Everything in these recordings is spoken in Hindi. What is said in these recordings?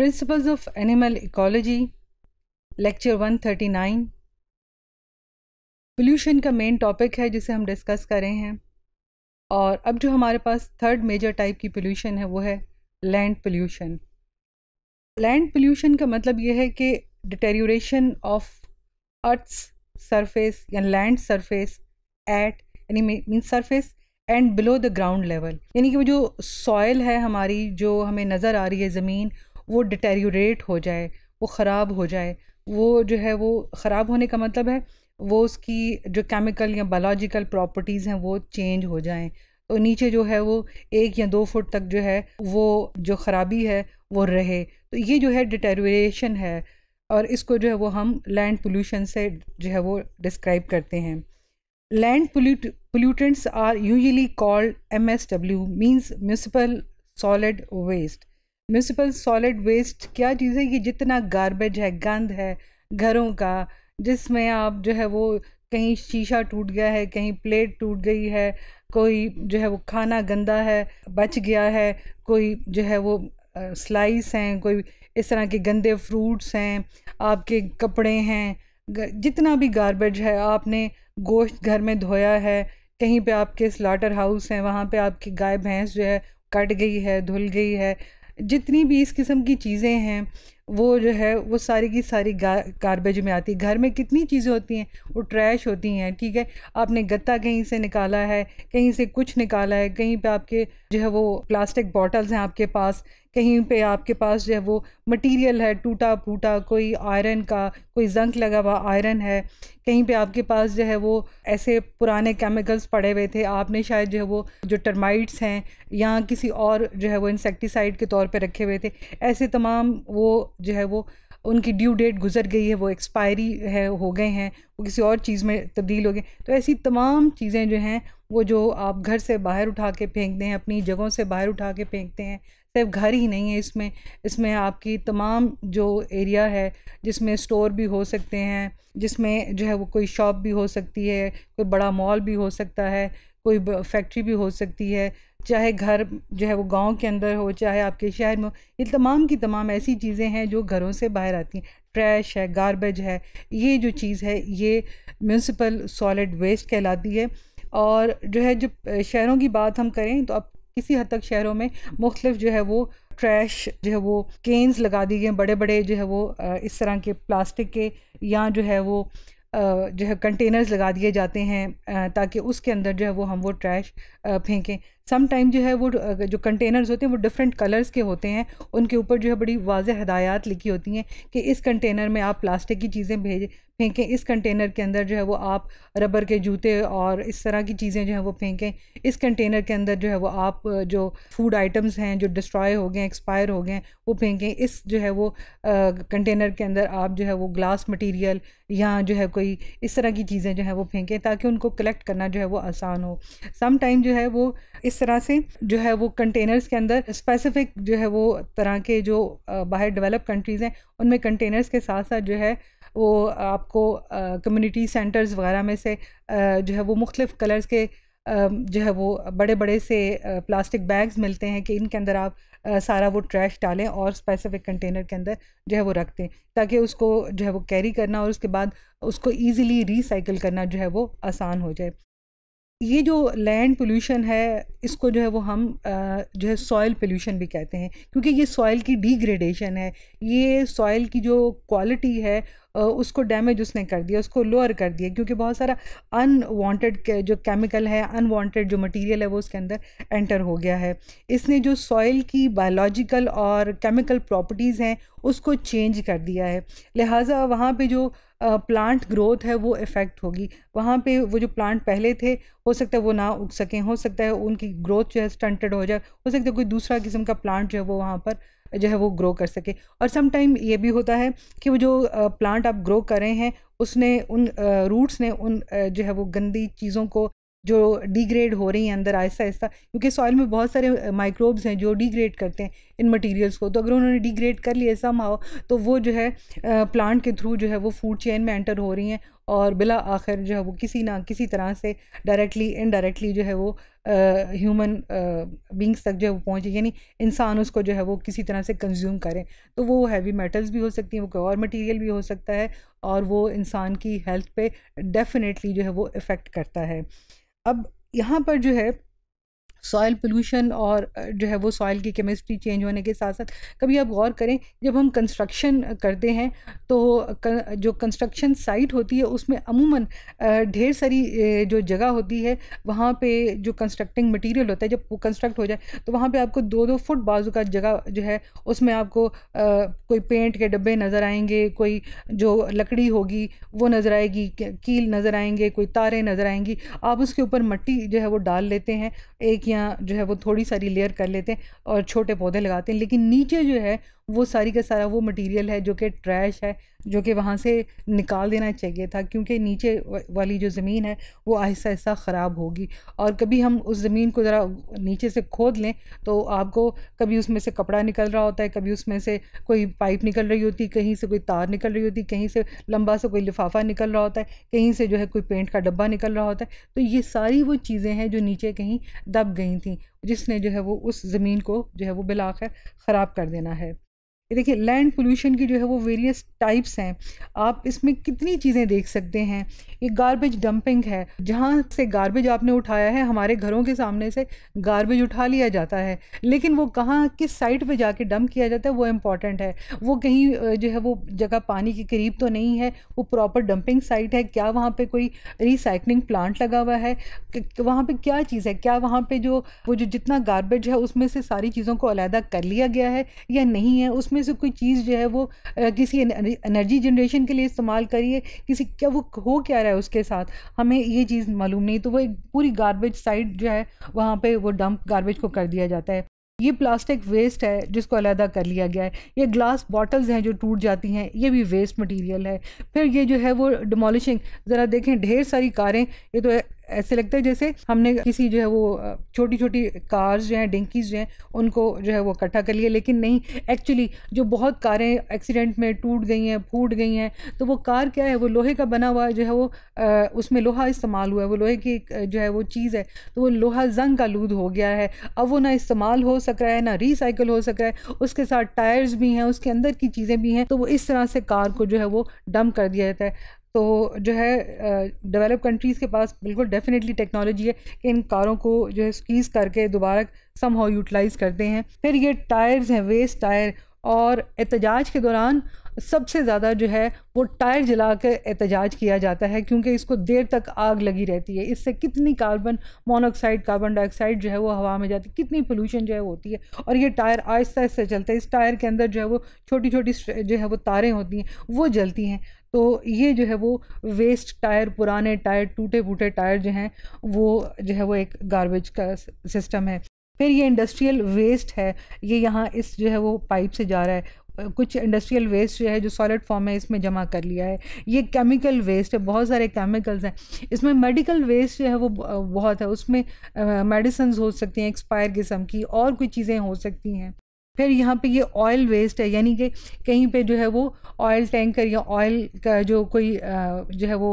Principles of animal ecology lecture 139 pollution का मेन टॉपिक है जिसे हम डिस्कस कर रहे हैं और अब जो हमारे पास थर्ड मेजर टाइप की पोल्यूशन है वो है लैंड पोल्यूशन लैंड पोल्यूशन का मतलब यह है कि डिटेरियोरेशन ऑफ अर्थ्स सरफेस या लैंड सरफेस एट यानी mean surface and below the ground level यानी कि वो जो सॉयल है हमारी जो हमें नज़र आ रही है ज़मीन वो डिटेरियोरेट हो जाए वो ख़राब हो जाए वो जो है वो ख़राब होने का मतलब है वो उसकी जो केमिकल या बायोलॉजिकल प्रॉपर्टीज़ हैं वो चेंज हो जाए तो नीचे जो है वो एक या दो फुट तक जो है वो जो ख़राबी है वो रहे तो ये जो है डिटेरियोरेशन है और इसको जो है वो हम लैंड पोल्यूशन से जो है वो डिस्क्राइब करते हैं land pollutants are usually called M S W means municipal solid waste municipal solid waste क्या चीज़ है ये जितना गारबेज है गंद है घरों का जिसमें आप जो है वो कहीं शीशा टूट गया है कहीं प्लेट टूट गई है कोई जो है वो खाना गंदा है बच गया है कोई जो है वो स्लाइस हैं कोई इस तरह के गंदे फ्रूट्स हैं आपके कपड़े हैं जितना भी गारबेज है आपने गोश्त घर में धोया है कहीं पे आपके स्लाटर हाउस हैं वहाँ पे आपकी गाय भैंस जो है कट गई है धुल गई है जितनी भी इस किस्म की चीज़ें हैं वो जो है वो सारी की सारी गारबेज में आती है घर में कितनी चीज़ें होती हैं वो ट्रैश होती हैं ठीक है आपने गत्ता कहीं से निकाला है कहीं से कुछ निकाला है कहीं पे आपके जो है वो प्लास्टिक बॉटल्स हैं आपके पास कहीं पे आपके पास जो है वो मटेरियल है टूटा फूटा कोई आयरन का कोई जंक लगा हुआ आयरन है कहीं पे आपके पास जो है वो ऐसे पुराने केमिकल्स पड़े हुए थे आपने शायद जो है वो जो टर्माइट्स हैं या किसी और जो है वो इंसेक्टिसाइड के तौर पे रखे हुए थे ऐसे तमाम वो जो है वो उनकी ड्यू डेट गुजर गई है वो एक्सपायरी है हो गए हैं वो किसी और चीज़ में तब्दील हो गए तो ऐसी तमाम चीज़ें जो हैं वो जो आप घर से बाहर उठा के फेंकते हैं अपनी जगहों से बाहर उठा के फेंकते हैं सिर्फ घर ही नहीं है इसमें इसमें आपकी तमाम जो एरिया है जिसमें स्टोर भी हो सकते हैं जिसमें जो है वो कोई शॉप भी हो सकती है कोई बड़ा मॉल भी हो सकता है कोई फैक्ट्री भी हो सकती है चाहे घर जो है वो गांव के अंदर हो चाहे आपके शहर में हो ये तमाम की तमाम ऐसी चीज़ें हैं जो घरों से बाहर आती हैं ट्रैश है गारबेज है ये जो चीज़ है ये म्यूनसिपल सॉलिड वेस्ट कहलाती है और जो है जो शहरों की बात हम करें तो अब किसी हद तक शहरों में मुख्तफ जो है वो ट्रैश जो है वो केन्स लगा दिए गए बड़े बड़े जो है वो इस तरह के प्लास्टिक के या जो है वो जो है कंटेनर्स लगा दिए जाते हैं ताकि उसके अंदर जो है वो हम वो ट्रैश फेंकें समटाइम जो है वो जो कंटेनर्स होते हैं वो डिफरेंट कलर्स के होते हैं उनके ऊपर जो है बड़ी वाज हदायत लिखी होती हैं कि इस कंटेनर में आप प्लास्टिक की चीज़ें भेज फेंकें इस कंटेनर के अंदर जो है वो आप रबर के जूते और इस तरह की चीज़ें जो है वो फेंकें इस कंटेनर के अंदर जो है वो आप जो फूड आइटम्स हैं जो डिस्ट्रॉय हो गए एक्सपायर हो गए वो फेंकें इस जो है वो कंटेनर के अंदर आप जो है वो ग्लास मटेरियल या जो है कोई इस तरह की चीज़ें जो है वो फेंकें ताकि उनको कलेक्ट करना जो है वो आसान हो सम टाइम जो है वो इस तरह से जो है वो कंटेनर्स के अंदर स्पेसिफिक जो है वो तरह के जो बाहर डेवलप कंट्रीज़ हैं उनमें कंटेनर्स के साथ साथ जो है वो आपको कम्युनिटी सेंटर्स वगैरह में से जो है वो मुख्तफ कलर्स के जो है वो बड़े बड़े से प्लास्टिक बैग्स मिलते हैं कि इनके अंदर आप सारा वो ट्रैश डालें और स्पेसिफिक कंटेनर के अंदर जो है वो रख दें ताकि उसको जो है वो कैरी करना और उसके बाद उसको ईज़िली रिसाइकिल करना जो है वो आसान हो जाए ये जो लैंड पोल्यूशन है इसको जो है वो हम जो है सॉइल पोल्यूशन भी कहते हैं क्योंकि ये सॉइल की डिग्रेडेशन है ये सॉइल की जो क्वालिटी है उसको डैमेज उसने कर दिया उसको लोअर कर दिया क्योंकि बहुत सारा अनवांटेड जो केमिकल है अनवांटेड जो मटेरियल है वो उसके अंदर एंटर हो गया है इसने जो सॉइल की बायोलॉजिकल और केमिकल प्रॉपर्टीज़ हैं उसको चेंज कर दिया है लिहाजा वहाँ पे जो प्लांट ग्रोथ है वो इफ़ेक्ट होगी वहाँ पे वो जो प्लांट पहले थे हो सकता है वो ना उग सकें हो सकता है उनकी ग्रोथ जो है स्टंटेड हो जाए हो सकता है कोई दूसरा किस्म का प्लांट जो है वो वहाँ पर जो है वो ग्रो कर सके और समटाइम ये भी होता है कि वो जो प्लांट आप ग्रो कर रहे हैं उसने उन रूट्स ने उन जो है वो गंदी चीज़ों को जो डिग्रेड हो रही हैं अंदर आहिस्ता आहिस्ता क्योंकि सॉइल में बहुत सारे माइक्रोब्स हैं जो डिग्रेड करते हैं इन मटेरियल्स को तो अगर उन्होंने डिग्रेड कर लिए ऐसा माओ तो वो जो है प्लांट के थ्रू जो है वो फूड चेन में एंटर हो रही हैं और बिला आखिर जो है वो किसी ना किसी तरह से डायरेक्टली इनडायरेक्टली जो है वो ह्यूमन बींग्स तक जो है वो पहुँचे यानी इंसान उसको जो है वो किसी तरह से कंज्यूम करें तो वो हैवी मेटल्स भी हो सकती हैं वो कोई और मटेरियल भी हो सकता है और वो इंसान की हेल्थ पे डेफिनेटली जो है वो इफ़ेक्ट करता है अब यहाँ पर जो है सॉयल पोल्यूशन और जो है वो सॉयल की केमिस्ट्री चेंज होने के साथ साथ कभी आप गौर करें जब हम कंस्ट्रक्शन करते हैं तो जो कंस्ट्रक्शन साइट होती है उसमें अमूमन ढेर सारी जो जगह होती है वहाँ पे जो कंस्ट्रक्टिंग मटेरियल होता है जब वो कंस्ट्रक्ट हो जाए तो वहाँ पे आपको दो दो फुट बाजू का जगह जो है उसमें आपको आ, कोई पेंट के डब्बे नज़र आएंगे कोई जो लकड़ी होगी वो नज़र आएगी कील नज़र आएंगे कोई तारे नज़र आएंगी आप उसके ऊपर मट्टी जो है वो डाल लेते हैं एक या जो है वो थोड़ी सारी लेयर कर लेते हैं और छोटे पौधे लगाते हैं लेकिन नीचे जो है वो सारी का सारा वो मटेरियल है जो कि ट्रैश है जो कि वहाँ से निकाल देना चाहिए था क्योंकि नीचे वाली जो ज़मीन है वो आहिस्ता आहिस्ता ख़राब होगी और कभी हम उस ज़मीन को ज़रा नीचे से खोद लें तो आपको कभी उसमें से कपड़ा निकल रहा होता है कभी उसमें से कोई पाइप निकल रही होती कहीं से कोई तार निकल रही होती कहीं से लंबा सा कोई लिफाफा निकल रहा होता है कहीं से जो है कोई पेंट का डब्बा निकल रहा होता है तो ये सारी वो चीज़ें हैं जो नीचे कहीं दब गई थी जिसने जो है वो उस ज़मीन को जो है वो बिलाकर ख़राब कर देना है ये देखिए लैंड पोल्यूशन की जो है वो वेरियस टाइप्स हैं आप इसमें कितनी चीज़ें देख सकते हैं ये गार्बेज डंपिंग है जहाँ से गार्बेज आपने उठाया है हमारे घरों के सामने से गार्बेज उठा लिया जाता है लेकिन वो कहाँ किस साइट पे जाके डंप किया जाता है वो इम्पॉर्टेंट है वो कहीं जो है वो जगह पानी के करीब तो नहीं है वो प्रॉपर डंपिंग साइट है क्या वहाँ पर कोई रिसाइकलिंग प्लांट लगा हुआ है वहाँ पर क्या चीज़ है क्या वहाँ पर जो वो जो जितना गार्बेज है उसमें से सारी चीज़ों को अलहदा कर लिया गया है या नहीं है उसमें में से कोई चीज़ जो है वो किसी एनर्जी जनरेशन के लिए इस्तेमाल करिए किसी क्या वो हो क्या रहा है उसके साथ हमें ये चीज़ मालूम नहीं तो वो एक पूरी गार्बेज साइड जो है वहाँ पर वो डंप गार्बेज को कर दिया जाता है ये प्लास्टिक वेस्ट है जिसको अलहदा कर लिया गया है ये ग्लास बॉटल्स हैं जो टूट जाती हैं ये भी वेस्ट मटेरियल है फिर ये जो है वो डिमोलिशिंग ज़रा देखें ढेर सारी कारें ये तो ऐसे लगता है जैसे हमने किसी जो है वो छोटी छोटी कार्स जो हैं डेंकीज जो हैं उनको जो है वो इकट्ठा कर लिया लेकिन नहीं एक्चुअली जो बहुत कारें एक्सीडेंट में टूट गई हैं फूट गई हैं तो वो कार क्या है वो लोहे का बना हुआ जो है वो उसमें लोहा इस्तेमाल हुआ है वो लोहे की जो है वो चीज़ है तो वो लोहा जंग का लूद हो गया है अब वो ना इस्तेमाल हो सक रहा है ना रिसाइकल हो सक रहा है उसके साथ टायर्स भी हैं उसके अंदर की चीज़ें भी हैं तो वो इस तरह से कार को जो है वो डम कर दिया जाता है तो जो है डेवलप कंट्रीज़ के पास बिल्कुल डेफिनेटली टेक्नोलॉजी है कि इन कारों को जो है स्कीज़ करके दोबारा सम हाउ यूटिलाइज़ करते हैं फिर ये टायर्स हैं वेस्ट टायर और एहतजाज के दौरान सबसे ज़्यादा जो है वो टायर जला कर एहतजाज किया जाता है क्योंकि इसको देर तक आग लगी रहती है इससे कितनी कार्बन मोनोक्साइड कार्बन डाइऑक्साइड जो है वो हवा में जाती है कितनी पोल्यूशन जो है होती है और ये टायर आहिस्ता आहिस्ता चलता है इस टायर के अंदर जो है वो छोटी छोटी जो है वो तारें होती हैं वो जलती हैं तो ये जो है वो वेस्ट टायर पुराने टायर टूटे फूटे टायर जो हैं वो जो है वो एक गार्बेज का सिस्टम है फिर ये इंडस्ट्रियल वेस्ट है ये यहाँ इस जो है वो पाइप से जा रहा है कुछ इंडस्ट्रियल वेस्ट जो है जो सॉलिड फॉर्म है इसमें जमा कर लिया है ये केमिकल वेस्ट है बहुत सारे केमिकल्स हैं इसमें मेडिकल वेस्ट जो है वो बहुत है उसमें मेडिसन्स हो सकती हैं एक्सपायर किस्म की और कुछ चीज़ें हो सकती हैं फिर यहाँ पे ये ऑयल वेस्ट है यानी कि कहीं पे जो है वो ऑयल टैंकर या ऑयल का जो कोई जो है वो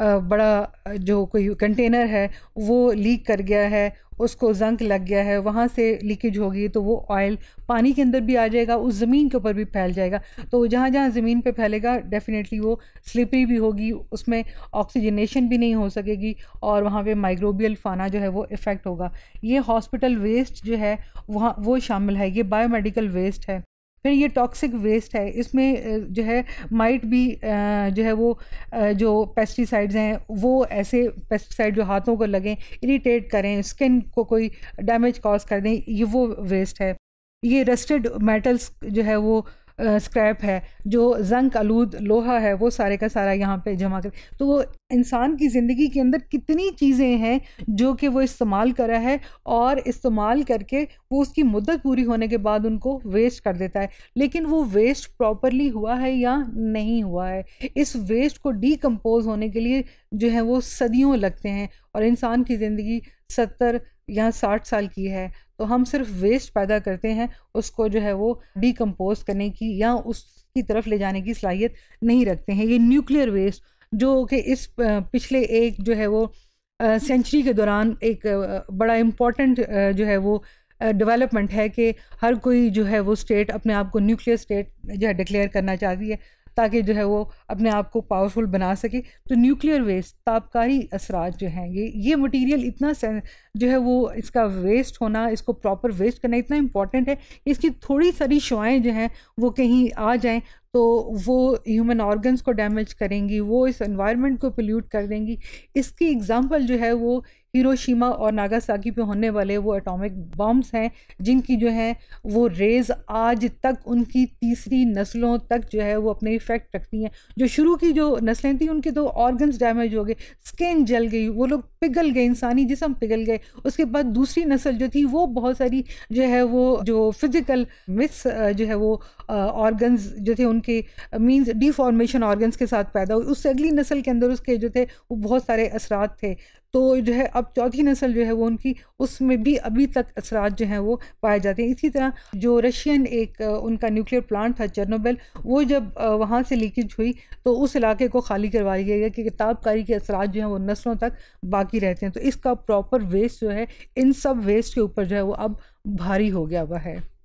बड़ा जो कोई कंटेनर है वो लीक कर गया है उसको जंग लग गया है वहाँ से लीकेज होगी तो वो ऑयल पानी के अंदर भी आ जाएगा उस ज़मीन के ऊपर भी फैल जाएगा तो जहाँ जहाँ ज़मीन पे फैलेगा डेफ़िनेटली वो स्लिपरी भी होगी उसमें ऑक्सीजनेशन भी नहीं हो सकेगी और वहाँ पे माइक्रोबियल फाना जो है वो इफ़ेक्ट होगा ये हॉस्पिटल वेस्ट जो है वहाँ वो शामिल है ये बायोमेडिकल वेस्ट है फिर ये टॉक्सिक वेस्ट है इसमें जो है माइट भी जो है वो जो पेस्टिसाइड्स हैं वो ऐसे पेस्टिसाइड जो हाथों को लगें इरीटेट करें स्किन को कोई डैमेज कॉज कर दें ये वो वेस्ट है ये रस्टेड मेटल्स जो है वो स्क्रैप है जो जंक आलूद लोहा है वो सारे का सारा यहाँ पे जमा कर तो वो इंसान की ज़िंदगी के अंदर कितनी चीज़ें हैं जो कि वो इस्तेमाल करा है और इस्तेमाल करके वो उसकी मुद्दत पूरी होने के बाद उनको वेस्ट कर देता है लेकिन वो वेस्ट प्रॉपरली हुआ है या नहीं हुआ है इस वेस्ट को डीकम्पोज होने के लिए जो है वो सदियों लगते हैं और इंसान की ज़िंदगी सत्तर या साठ साल की है तो हम सिर्फ वेस्ट पैदा करते हैं उसको जो है वो डिकम्पोज करने की या उसकी तरफ ले जाने की सलाहियत नहीं रखते हैं ये न्यूक्लियर वेस्ट जो कि इस पिछले एक जो है वो सेंचुरी के दौरान एक बड़ा इम्पॉर्टेंट जो है वो डेवलपमेंट है कि हर कोई जो है वो स्टेट अपने आप को न्यूक्लियर स्टेट जो है डिक्लेयर करना चाहती है ताकि जो है वो अपने आप को पावरफुल बना सके तो न्यूक्लियर वेस्ट तापकारी असरा जो हैं ये ये मटीरियल इतना जो है वो इसका वेस्ट होना इसको प्रॉपर वेस्ट करना इतना इम्पॉर्टेंट है इसकी थोड़ी सारी शुआएँ जो हैं वो कहीं आ जाएँ तो वो ह्यूमन ऑर्गन्स को डैमेज करेंगी वो इस एनवायरनमेंट को पोल्यूट कर देंगी इसकी एग्जांपल जो है वो हिरोशिमा और नागासाकी पे होने वाले वो एटॉमिक बॉम्ब्स हैं जिनकी जो है वो रेज़ आज तक उनकी तीसरी नस्लों तक जो है वो अपने इफ़ेक्ट रखती हैं जो शुरू की जो नस्लें थी उनके तो ऑर्गन्स डैमेज हो गए स्किन जल गई वो लोग पिघल गए इंसानी जिसम पिघल गए उसके बाद दूसरी नस्ल जो थी वो बहुत सारी जो है वो जो फिज़िकल मिस जो है वो ऑर्गन्स जो थे उनके मीन्स डिफॉर्मेशन ऑर्गन्स के साथ पैदा हुई उससे अगली नस्ल के अंदर उसके जो थे वो बहुत सारे असरात थे तो जो है अब चौथी नस्ल जो है वो उनकी उसमें भी अभी तक असरात जो हैं वो पाए जाते हैं इसी तरह जो रशियन एक उनका न्यूक्लियर प्लांट था चर्नोबेल वो जब वहाँ से लीकेज हुई तो उस इलाके को खाली करवाया गया कि किताबकारी के असरात जो हैं वो नस्लों तक बाकी रहते हैं तो इसका प्रॉपर वेस्ट जो है इन सब वेस्ट के ऊपर जो है वो अब भारी हो गया हुआ है